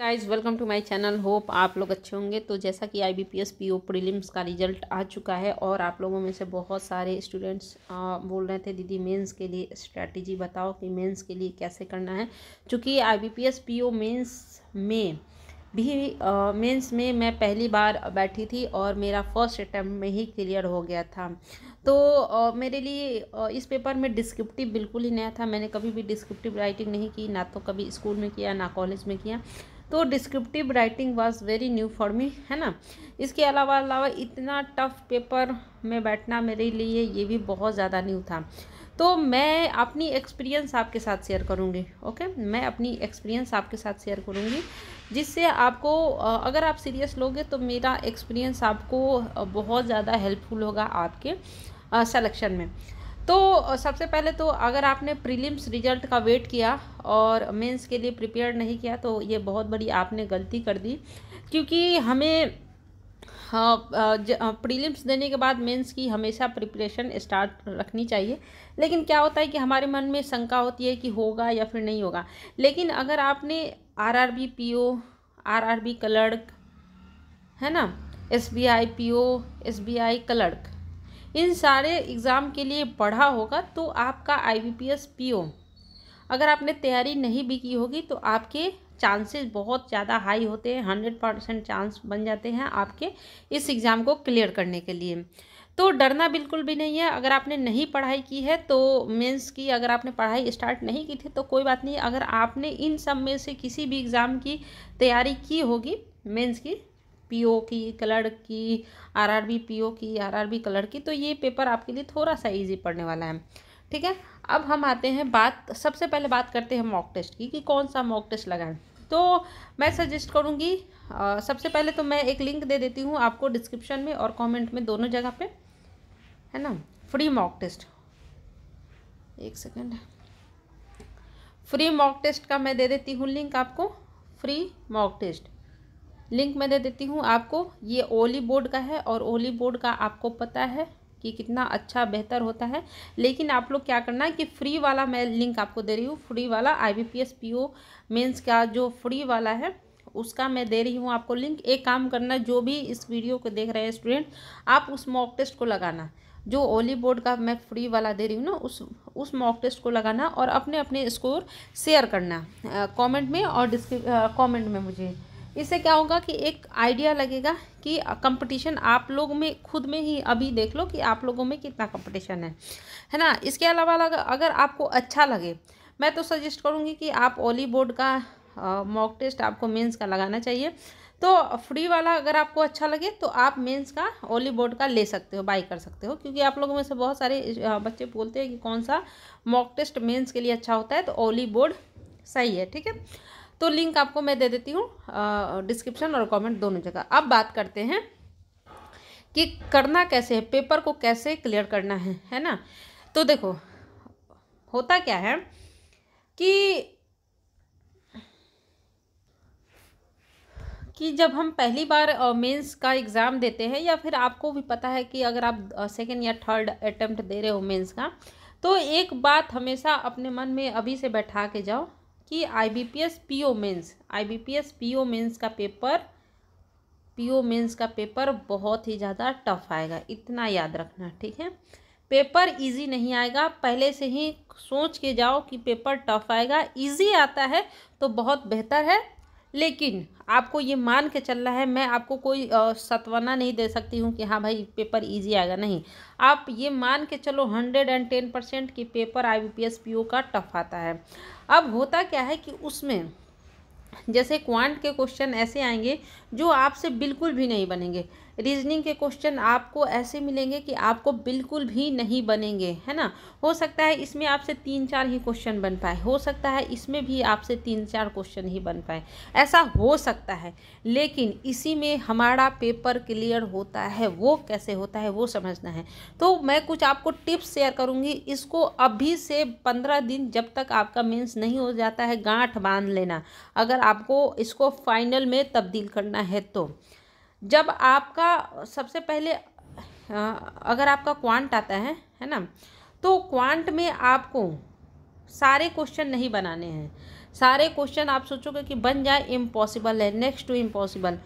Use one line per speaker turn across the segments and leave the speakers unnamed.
guys welcome to my channel hope आप लोग अच्छे होंगे तो जैसा कि I B P S P O prelims का रिजल्ट आ चुका है और आप लोगों में से बहुत सारे स्टूडेंट्स बोल रहे थे दीदी मेंस के लिए स्ट्रैटेजी बताओ कि मेंस के लिए कैसे करना है चूँकि I B P S P O mains में भी मेंस में मैं पहली बार बैठी थी और मेरा फर्स्ट अटैम्प्ट में ही क्लियर हो गया था तो आ, मेरे लिए आ, इस पेपर में डिस्क्रिप्टिव बिल्कुल ही नया था मैंने कभी भी डिस्क्रिप्टिव राइटिंग नहीं की ना तो कभी स्कूल में किया ना कॉलेज में किया तो descriptive writing was very new for me है ना इसके अलावा अलावा इतना टफ पेपर में बैठना मेरे लिए ये भी बहुत ज़्यादा न्यू था तो मैं अपनी एक्सपीरियंस आपके साथ शेयर करूँगी ओके मैं अपनी एक्सपीरियंस आपके साथ शेयर करूँगी जिससे आपको अगर आप सीरियस लोगे तो मेरा एक्सपीरियंस आपको बहुत ज़्यादा हेल्पफुल होगा आपके सेलेक्शन में तो सबसे पहले तो अगर आपने प्रीलिम्स रिजल्ट का वेट किया और मेंस के लिए प्रिपेयर नहीं किया तो ये बहुत बड़ी आपने गलती कर दी क्योंकि हमें प्रीलिम्स देने के बाद मेंस की हमेशा प्रिपरेशन स्टार्ट रखनी चाहिए लेकिन क्या होता है कि हमारे मन में शंका होती है कि होगा या फिर नहीं होगा लेकिन अगर आपने R R B P O R R B clerk है ना S B I P O S B I clerk इन सारे एग्ज़ाम के लिए पढ़ा होगा तो आपका आई बी पी एस अगर आपने तैयारी नहीं भी की होगी तो आपके चांसेस बहुत ज़्यादा हाई होते हैं हंड्रेड परसेंट चांस बन जाते हैं आपके इस एग्ज़ाम को क्लियर करने के लिए तो डरना बिल्कुल भी नहीं है अगर आपने नहीं पढ़ाई की है तो मेंस की अगर आपने पढ़ाई स्टार्ट नहीं की थी तो कोई बात नहीं अगर आपने इन सब में से किसी भी एग्ज़ाम की तैयारी की होगी मेन्स की पीओ की कलर की आरआरबी पीओ की आरआरबी कलर की तो ये पेपर आपके लिए थोड़ा सा ईजी पड़ने वाला है ठीक है अब हम आते हैं बात सबसे पहले बात करते हैं मॉक टेस्ट की कि कौन सा मॉक टेस्ट लगाएं तो मैं सजेस्ट करूँगी सबसे पहले तो मैं एक लिंक दे देती हूँ आपको डिस्क्रिप्शन में और कॉमेंट में दोनों जगह पर है ना फ्री मॉक टेस्ट एक सेकेंड फ्री मॉक टेस्ट का मैं दे देती हूँ लिंक आपको फ्री मॉक टेस्ट लिंक मैं दे देती हूँ आपको ये ओली बोर्ड का है और ओली बोर्ड का आपको पता है कि कितना अच्छा बेहतर होता है लेकिन आप लोग क्या करना है कि फ्री वाला मैं लिंक आपको दे रही हूँ फ्री वाला I B P S P O mains का जो फ्री वाला है उसका मैं दे रही हूँ आपको लिंक एक काम करना जो भी इस वीडियो को देख रहे हैं स्टूडेंट आप उस मॉक टेस्ट को लगाना जो ओली बोर्ड का मैं फ्री वाला दे रही हूँ ना उस उस मॉक टेस्ट को लगाना और अपने अपने स्कोर शेयर करना कमेंट में और डिस्क्रिप कॉमेंट में मुझे इससे क्या होगा कि एक आइडिया लगेगा कि कंपटीशन आप लोग में खुद में ही अभी देख लो कि आप लोगों में कितना कंपटीशन है है ना इसके अलावा अगर आपको अच्छा लगे मैं तो सजेस्ट करूँगी कि आप ओली बोर्ड का मॉक टेस्ट आपको मेंस का लगाना चाहिए तो फ्री वाला अगर आपको अच्छा लगे तो आप मेंस का ओली बोर्ड का ले सकते हो बाई कर सकते हो क्योंकि आप लोगों में से बहुत सारे बच्चे बोलते हैं कि कौन सा मॉक टेस्ट मेंस के लिए अच्छा होता है तो ओली बोर्ड सही है ठीक है तो लिंक आपको मैं दे देती हूँ डिस्क्रिप्शन और कमेंट दोनों जगह अब बात करते हैं कि करना कैसे है पेपर को कैसे क्लियर करना है है ना तो देखो होता क्या है कि कि जब हम पहली बार मेंस का एग्ज़ाम देते हैं या फिर आपको भी पता है कि अगर आप सेकेंड या थर्ड अटैम्प्ट दे रहे हो मेंस का तो एक बात हमेशा अपने मन में अभी से बैठा के जाओ कि I B P S P O mains I B P S P O mains का पेपर पी ओ मेन्स का पेपर बहुत ही ज़्यादा टफ आएगा इतना याद रखना ठीक है पेपर इजी नहीं आएगा पहले से ही सोच के जाओ कि पेपर टफ आएगा इजी आता है तो बहुत बेहतर है लेकिन आपको ये मान के चलना है मैं आपको कोई सतवना नहीं दे सकती हूँ कि हाँ भाई पेपर इजी आएगा नहीं आप ये मान के चलो हंड्रेड एंड टेन परसेंट कि पेपर आई बी पी एस पी ओ का टफ आता है अब होता क्या है कि उसमें जैसे क्वांट के क्वेश्चन ऐसे आएंगे जो आपसे बिल्कुल भी नहीं बनेंगे रीजनिंग के क्वेश्चन आपको ऐसे मिलेंगे कि आपको बिल्कुल भी नहीं बनेंगे है ना हो सकता है इसमें आपसे तीन चार ही क्वेश्चन बन पाए हो सकता है इसमें भी आपसे तीन चार क्वेश्चन ही बन पाए ऐसा हो सकता है लेकिन इसी में हमारा पेपर क्लियर होता है वो कैसे होता है वो समझना है तो मैं कुछ आपको टिप्स शेयर करूँगी इसको अभी से पंद्रह दिन जब तक आपका मीन्स नहीं हो जाता है गांठ बांध लेना अगर आपको इसको फाइनल में तब्दील करना है तो जब आपका सबसे पहले अगर आपका क्वांट आता है है ना तो क्वांट में आपको सारे क्वेश्चन नहीं बनाने हैं सारे क्वेश्चन आप सोचोगे कि बन जाए इम्पॉसिबल है नेक्स्ट टू इम्पॉसिबल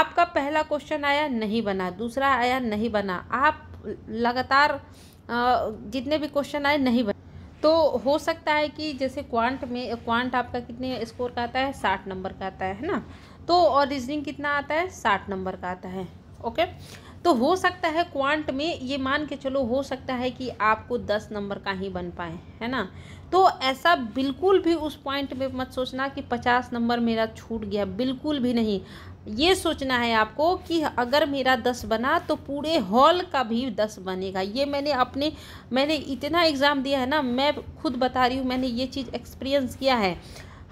आपका पहला क्वेश्चन आया नहीं बना दूसरा आया नहीं बना आप लगातार जितने भी क्वेश्चन आए नहीं बने तो हो सकता है कि जैसे क्वांट में क्वांट आपका कितने स्कोर का आता है साठ नंबर का आता है ना तो और रीजनिंग कितना आता है साठ नंबर का आता है ओके तो हो सकता है क्वांट में ये मान के चलो हो सकता है कि आपको दस नंबर का ही बन पाए है ना तो ऐसा बिल्कुल भी उस पॉइंट में मत सोचना कि पचास नंबर मेरा छूट गया बिल्कुल भी नहीं ये सोचना है आपको कि अगर मेरा दस बना तो पूरे हॉल का भी दस बनेगा ये मैंने अपने मैंने इतना एग्ज़ाम दिया है ना मैं खुद बता रही हूँ मैंने ये चीज़ एक्सपीरियंस किया है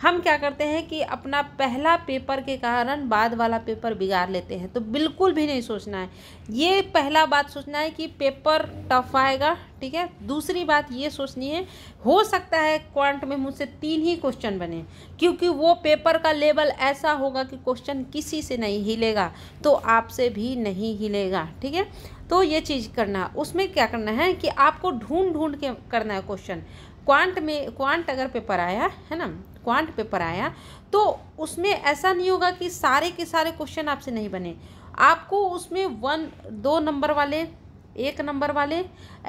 हम क्या करते हैं कि अपना पहला पेपर के कारण बाद वाला पेपर बिगाड़ लेते हैं तो बिल्कुल भी नहीं सोचना है ये पहला बात सोचना है कि पेपर टफ आएगा ठीक है दूसरी बात ये सोचनी है हो सकता है क्वांट में मुझसे तीन ही क्वेश्चन बने क्योंकि वो पेपर का लेवल ऐसा होगा कि क्वेश्चन किसी से नहीं हिलेगा तो आपसे भी नहीं हिलेगा ठीक है तो ये चीज़ करना उसमें क्या करना है कि आपको ढूंढ ढूंढ के करना है क्वेश्चन क्वांट में क्वांट अगर पेपर आया है ना क्वांट पेपर आया तो उसमें ऐसा नहीं होगा कि सारे के सारे क्वेश्चन आपसे नहीं बने आपको उसमें वन दो नंबर वाले एक नंबर वाले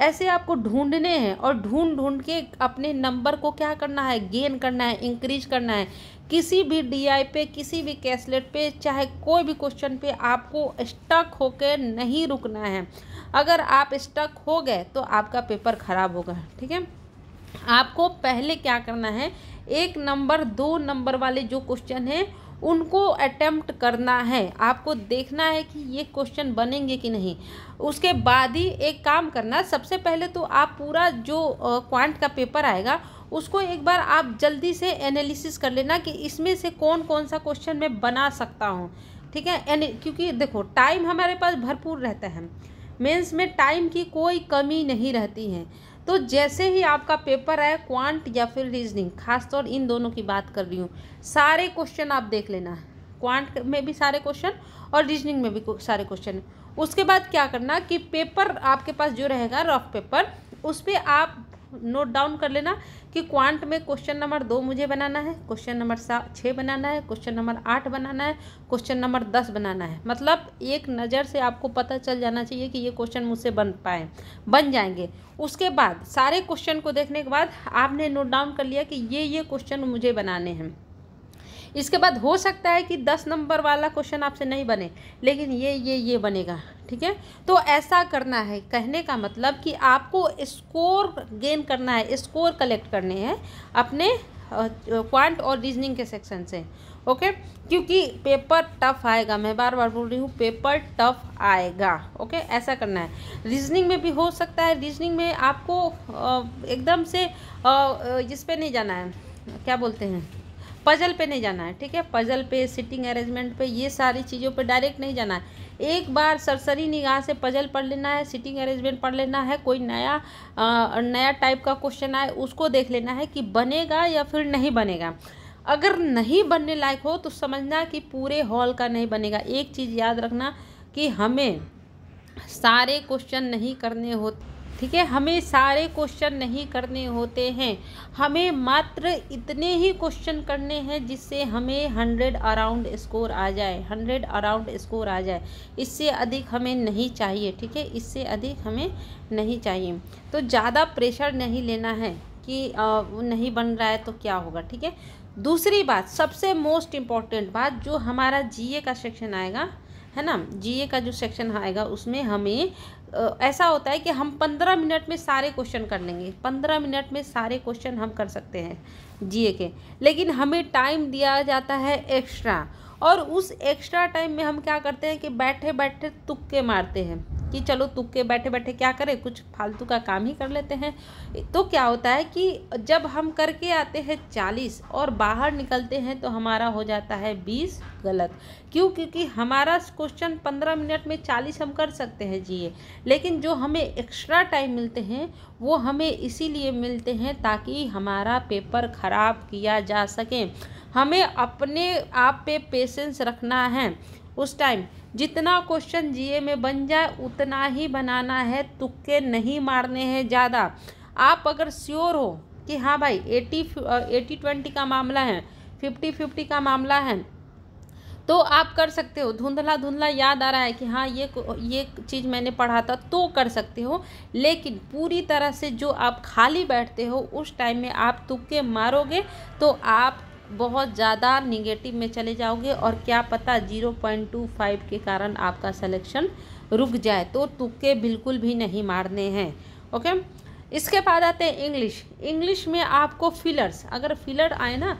ऐसे आपको ढूंढने हैं और ढूंढ ढूंढ के अपने नंबर को क्या करना है गेन करना है इंक्रीज करना है किसी भी डीआई पे किसी भी कैसलेट पे चाहे कोई भी क्वेश्चन पे आपको स्टक होकर नहीं रुकना है अगर आप स्टक हो गए तो आपका पेपर ख़राब होगा ठीक है आपको पहले क्या करना है एक नंबर दो नंबर वाले जो क्वेश्चन हैं उनको अटेम्प्ट करना है आपको देखना है कि ये क्वेश्चन बनेंगे कि नहीं उसके बाद ही एक काम करना सबसे पहले तो आप पूरा जो क्वांट का पेपर आएगा उसको एक बार आप जल्दी से एनालिसिस कर लेना कि इसमें से कौन कौन सा क्वेश्चन मैं बना सकता हूँ ठीक है क्योंकि देखो टाइम हमारे पास भरपूर रहता है मेंस में टाइम की कोई कमी नहीं रहती है तो जैसे ही आपका पेपर है क्वांट या फिर रीजनिंग खासतौर इन दोनों की बात कर रही हूँ सारे क्वेश्चन आप देख लेना क्वांट में भी सारे क्वेश्चन और रीजनिंग में भी सारे क्वेश्चन उसके बाद क्या करना कि पेपर आपके पास जो रहेगा रफ पेपर उस पर आप नोट डाउन कर लेना कि क्वांट में क्वेश्चन नंबर दो मुझे बनाना है क्वेश्चन नंबर सात छः बनाना है क्वेश्चन नंबर आठ बनाना है क्वेश्चन नंबर दस बनाना है मतलब एक नज़र से आपको पता चल जाना चाहिए कि ये क्वेश्चन मुझसे बन पाए बन जाएंगे उसके बाद सारे क्वेश्चन को देखने के बाद आपने नोट डाउन कर लिया कि ये ये क्वेश्चन मुझे बनाने हैं इसके बाद हो सकता है कि दस नंबर वाला क्वेश्चन आपसे नहीं बने लेकिन ये ये ये बनेगा ठीक है तो ऐसा करना है कहने का मतलब कि आपको स्कोर गेन करना है स्कोर कलेक्ट करने हैं अपने क्वांट और रीजनिंग के सेक्शन से ओके क्योंकि पेपर टफ आएगा मैं बार बार बोल रही हूँ पेपर टफ आएगा ओके ऐसा करना है रीजनिंग में भी हो सकता है रीजनिंग में आपको एकदम से जिस पे नहीं जाना है क्या बोलते हैं पजल पे नहीं जाना है ठीक है पजल पे सिटिंग अरेंजमेंट पे ये सारी चीज़ों पे डायरेक्ट नहीं जाना है एक बार सरसरी निगाह से पजल पढ़ लेना है सिटिंग अरेंजमेंट पढ़ लेना है कोई नया आ, नया टाइप का क्वेश्चन आए उसको देख लेना है कि बनेगा या फिर नहीं बनेगा अगर नहीं बनने लायक हो तो समझना कि पूरे हॉल का नहीं बनेगा एक चीज़ याद रखना कि हमें सारे क्वेश्चन नहीं करने होते ठीक है हमें सारे क्वेश्चन नहीं करने होते हैं हमें मात्र इतने ही क्वेश्चन करने हैं जिससे हमें हंड्रेड अराउंड स्कोर आ जाए हंड्रेड अराउंड स्कोर आ जाए इससे अधिक हमें नहीं चाहिए ठीक है इससे अधिक हमें नहीं चाहिए तो ज़्यादा प्रेशर नहीं लेना है कि आ, नहीं बन रहा है तो क्या होगा ठीक है दूसरी बात सबसे मोस्ट इम्पॉर्टेंट बात जो हमारा जीए का सेक्शन आएगा है ना जीए का जो सेक्शन आएगा उसमें हमें ऐसा होता है कि हम पंद्रह मिनट में सारे क्वेश्चन कर लेंगे पंद्रह मिनट में सारे क्वेश्चन हम कर सकते हैं जीए के लेकिन हमें टाइम दिया जाता है एक्स्ट्रा और उस एक्स्ट्रा टाइम में हम क्या करते हैं कि बैठे बैठे तुक्के मारते हैं कि चलो तुक्के बैठे बैठे क्या करें कुछ फालतू का काम ही कर लेते हैं तो क्या होता है कि जब हम करके आते हैं चालीस और बाहर निकलते हैं तो हमारा हो जाता है बीस गलत क्यों क्योंकि हमारा क्वेश्चन पंद्रह मिनट में चालीस हम कर सकते हैं जी लेकिन जो हमें एक्स्ट्रा टाइम मिलते हैं वो हमें इसीलिए मिलते हैं ताकि हमारा पेपर ख़राब किया जा सके हमें अपने आप पे पेशेंस रखना है उस टाइम जितना क्वेश्चन जीए में बन जाए उतना ही बनाना है तुक्के नहीं मारने हैं ज़्यादा आप अगर श्योर हो कि हाँ भाई एटी एटी ट्वेंटी का मामला है फिफ्टी फिफ्टी का मामला है तो आप कर सकते हो धुंधला धुंधला याद आ रहा है कि हाँ ये ये चीज़ मैंने पढ़ा था तो कर सकते हो लेकिन पूरी तरह से जो आप खाली बैठते हो उस टाइम में आप तुक्के मारोगे तो आप बहुत ज़्यादा निगेटिव में चले जाओगे और क्या पता जीरो पॉइंट टू फाइव के कारण आपका सिलेक्शन रुक जाए तो तुक्के बिल्कुल भी नहीं मारने हैं ओके इसके बाद आते हैं इंग्लिश इंग्लिश में आपको फिलर्स अगर फिलर आए ना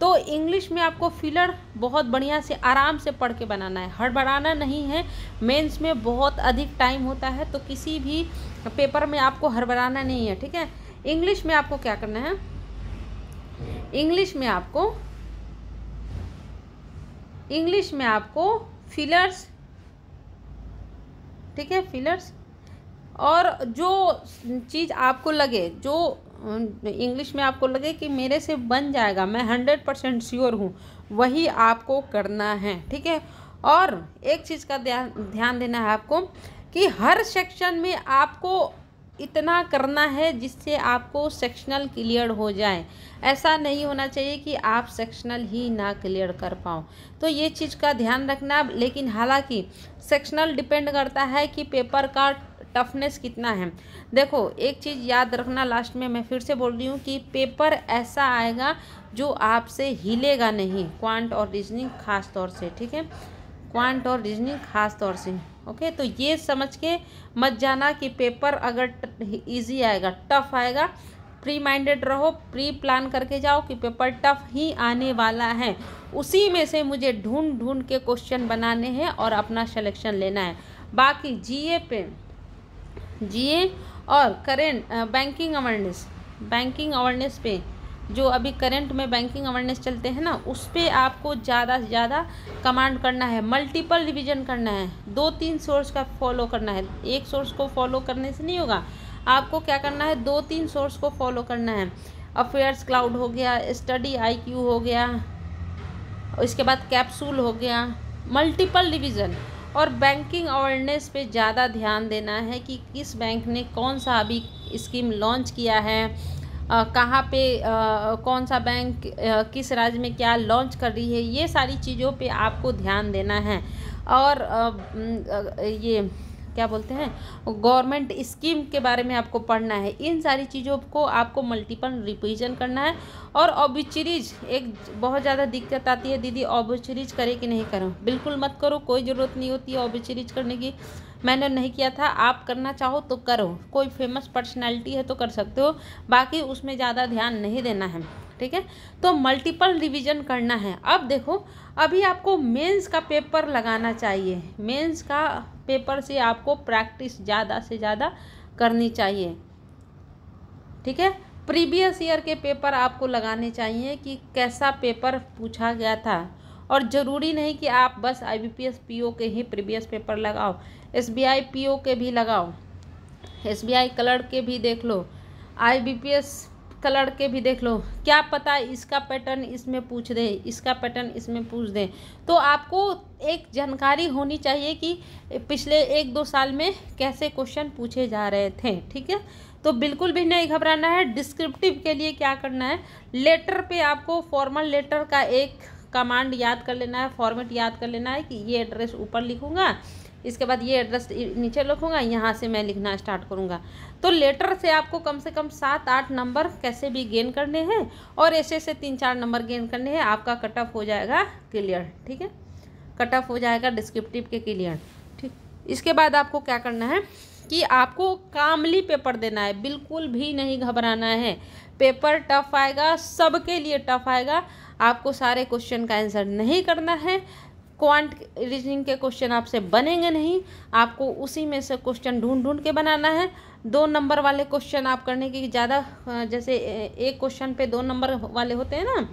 तो इंग्लिश में आपको फिलर बहुत बढ़िया से आराम से पढ़ के बनाना है हड़बड़ाना नहीं है मेंस में बहुत अधिक टाइम होता है तो किसी भी पेपर में आपको हड़बड़ाना नहीं है ठीक है इंग्लिश में आपको क्या करना है इंग्लिश में आपको इंग्लिश में आपको फिलर्स ठीक है फिलर्स और जो चीज़ आपको लगे जो इंग्लिश में आपको लगे कि मेरे से बन जाएगा मैं हंड्रेड परसेंट श्योर हूँ वही आपको करना है ठीक है और एक चीज़ का ध्यान ध्यान देना है आपको कि हर सेक्शन में आपको इतना करना है जिससे आपको सेक्शनल क्लियर हो जाए ऐसा नहीं होना चाहिए कि आप सेक्शनल ही ना क्लियर कर पाओ तो ये चीज़ का ध्यान रखना लेकिन हालांकि सेक्शनल डिपेंड करता है कि पेपर का टफनेस कितना है देखो एक चीज़ याद रखना लास्ट में मैं फिर से बोल रही हूँ कि पेपर ऐसा आएगा जो आपसे हिलेगा नहीं क्वांट और रीजनिंग खास तौर से ठीक है क्वांट और रीजनिंग खास तौर से ओके तो ये समझ के मत जाना कि पेपर अगर इजी आएगा टफ आएगा प्री माइंडेड रहो प्री प्लान करके जाओ कि पेपर टफ ही आने वाला है उसी में से मुझे ढूंढ ढूंढ के क्वेश्चन बनाने हैं और अपना सेलेक्शन लेना है बाकी जीए पे जीए और current banking awareness banking awareness पे जो अभी करंट में बैंकिंग अवेयरनेस चलते हैं ना उस पर आपको ज़्यादा से ज़्यादा कमांड करना है मल्टीपल रिवीजन करना है दो तीन सोर्स का फॉलो करना है एक सोर्स को फॉलो करने से नहीं होगा आपको क्या करना है दो तीन सोर्स को फॉलो करना है अफेयर्स क्लाउड हो गया स्टडी आई हो गया इसके बाद कैप्सूल हो गया मल्टीपल रिविजन और बैंकिंग अवेयरनेस पे ज़्यादा ध्यान देना है कि किस बैंक ने कौन सा अभी स्कीम लॉन्च किया है कहाँ पे कौन सा बैंक किस राज्य में क्या लॉन्च कर रही है ये सारी चीज़ों पे आपको ध्यान देना है और ये क्या बोलते हैं गवर्नमेंट स्कीम के बारे में आपको पढ़ना है इन सारी चीज़ों को आपको मल्टीपल रिविजन करना है और ऑबिचरीज एक बहुत ज़्यादा दिक्कत आती है दीदी ऑबिचरीज करे कि नहीं करो बिल्कुल मत करो कोई ज़रूरत नहीं होती है ऑबिचरीज करने की मैंने नहीं किया था आप करना चाहो तो करो कोई फेमस पर्सनैलिटी है तो कर सकते हो बाकी उसमें ज़्यादा ध्यान नहीं देना है ठीक है तो मल्टीपल रिवीजन करना है अब देखो अभी आपको मेंस का पेपर लगाना चाहिए मेंस का पेपर से आपको प्रैक्टिस ज़्यादा से ज़्यादा करनी चाहिए ठीक है प्रीवियस ईयर के पेपर आपको लगाने चाहिए कि कैसा पेपर पूछा गया था और ज़रूरी नहीं कि आप बस I B P S P O के ही प्रीवियस पेपर लगाओ S B I P O के भी लगाओ एस बी आई कलर के भी देख लो I B P S clerk के भी देख लो क्या पता इसका पैटर्न इसमें पूछ दे इसका पैटर्न इसमें पूछ दे तो आपको एक जानकारी होनी चाहिए कि पिछले एक दो साल में कैसे क्वेश्चन पूछे जा रहे थे ठीक है तो बिल्कुल भी नहीं घबराना है डिस्क्रिप्टिव के लिए क्या करना है लेटर पे आपको फॉर्मल लेटर का एक कमांड याद कर लेना है फॉर्मेट याद कर लेना है कि ये एड्रेस ऊपर लिखूँगा इसके बाद ये एड्रेस नीचे लिखूँगा यहाँ से मैं लिखना स्टार्ट करूँगा तो लेटर से आपको कम से कम सात आठ नंबर कैसे भी गेन करने हैं और ऐसे ऐसे तीन चार नंबर गेन करने हैं आपका कट ऑफ हो जाएगा क्लियर ठीक है कट ऑफ हो जाएगा डिस्क्रिप्टिव के क्लियर ठीक इसके बाद आपको क्या करना है कि आपको कामली पेपर देना है बिल्कुल भी नहीं घबराना है पेपर टफ आएगा सबके लिए टफ आएगा आपको सारे क्वेश्चन का आंसर नहीं करना है क्वांट रीजनिंग के क्वेश्चन आपसे बनेंगे नहीं आपको उसी में से क्वेश्चन ढूंढ ढूंढ के बनाना है दो नंबर वाले क्वेश्चन आप करने की ज़्यादा जैसे एक क्वेश्चन पे दो नंबर वाले होते हैं ना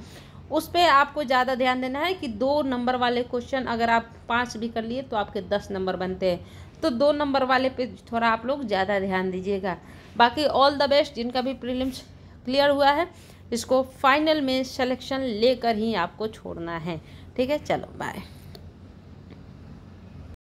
उस पर आपको ज़्यादा ध्यान देना है कि दो नंबर वाले क्वेश्चन अगर आप पाँच भी कर लिए तो आपके दस नंबर बनते हैं तो दो नंबर वाले पे थोड़ा आप लोग ज़्यादा ध्यान दीजिएगा बाकी ऑल द बेस्ट जिनका भी प्रीलिम्स क्लियर हुआ है इसको फाइनल में सेलेक्शन लेकर ही आपको छोड़ना है ठीक है चलो बाय